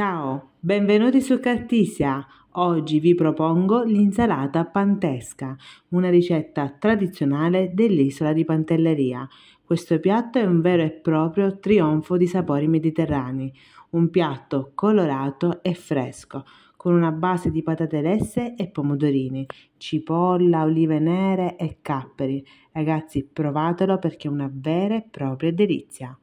Ciao, benvenuti su Cartisia. Oggi vi propongo l'insalata pantesca, una ricetta tradizionale dell'isola di Pantelleria. Questo piatto è un vero e proprio trionfo di sapori mediterranei, un piatto colorato e fresco, con una base di patate lesse e pomodorini, cipolla, olive nere e capperi. Ragazzi, provatelo perché è una vera e propria delizia.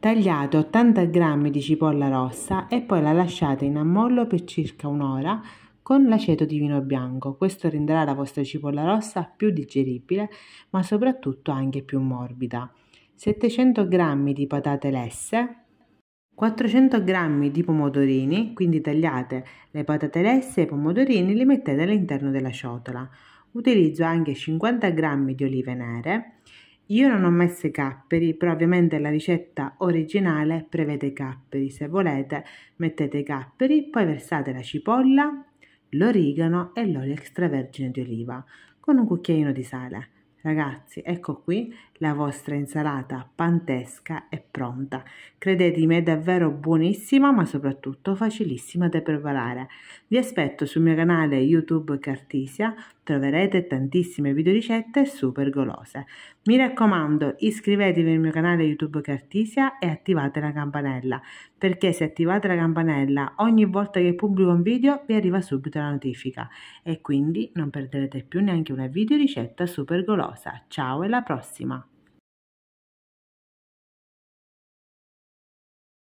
Tagliate 80 g di cipolla rossa e poi la lasciate in ammollo per circa un'ora con l'aceto di vino bianco. Questo renderà la vostra cipolla rossa più digeribile, ma soprattutto anche più morbida. 700 g di patate lesse, 400 g di pomodorini, quindi tagliate le patate lesse e i pomodorini e li mettete all'interno della ciotola. Utilizzo anche 50 g di olive nere io non ho messo i capperi, però ovviamente la ricetta originale prevede i capperi. Se volete mettete i capperi, poi versate la cipolla, l'origano e l'olio extravergine di oliva con un cucchiaino di sale. Ragazzi, ecco qui la vostra insalata pantesca è pronta. Credetemi, è davvero buonissima, ma soprattutto facilissima da preparare. Vi aspetto sul mio canale YouTube Cartisia troverete tantissime videoricette super golose. Mi raccomando iscrivetevi al mio canale YouTube Cartisia e attivate la campanella perché se attivate la campanella ogni volta che pubblico un video vi arriva subito la notifica e quindi non perderete più neanche una videoricetta super golosa. Ciao e alla prossima!